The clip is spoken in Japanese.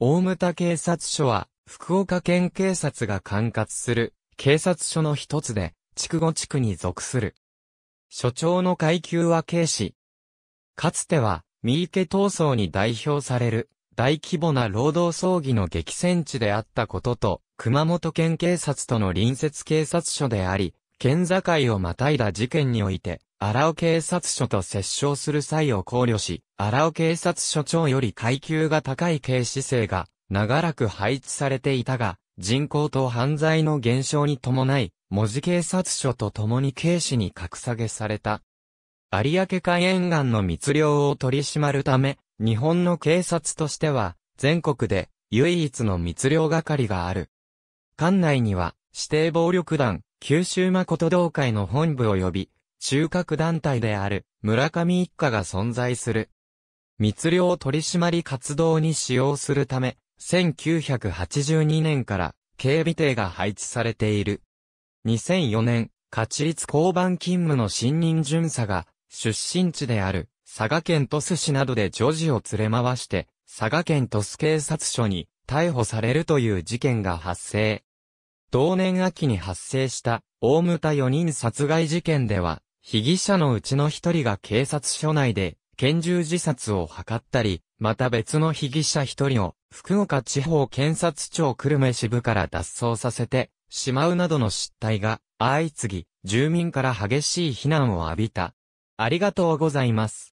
大牟田警察署は、福岡県警察が管轄する、警察署の一つで、筑後地区に属する。所長の階級は警視。かつては、三池闘争に代表される、大規模な労働争議の激戦地であったことと、熊本県警察との隣接警察署であり、県境をまたいだ事件において、荒尾警察署と接触する際を考慮し、荒尾警察署長より階級が高い警視制が、長らく配置されていたが、人口と犯罪の減少に伴い、文字警察署と共に警視に格下げされた。有明海沿岸の密漁を取り締まるため、日本の警察としては、全国で唯一の密漁係がある。館内には、指定暴力団、九州誠道会の本部及び、中核団体である村上一家が存在する。密漁取締活動に使用するため、1982年から警備艇が配置されている。2004年、勝立交番勤務の新任巡査が、出身地である佐賀県鳥栖市などで女児を連れ回して、佐賀県鳥栖警察署に逮捕されるという事件が発生。同年秋に発生した大牟田4人殺害事件では、被疑者のうちの一人が警察署内で拳銃自殺を図ったり、また別の被疑者一人を福岡地方検察庁久留米支部から脱走させてしまうなどの失態が相次ぎ、住民から激しい非難を浴びた。ありがとうございます。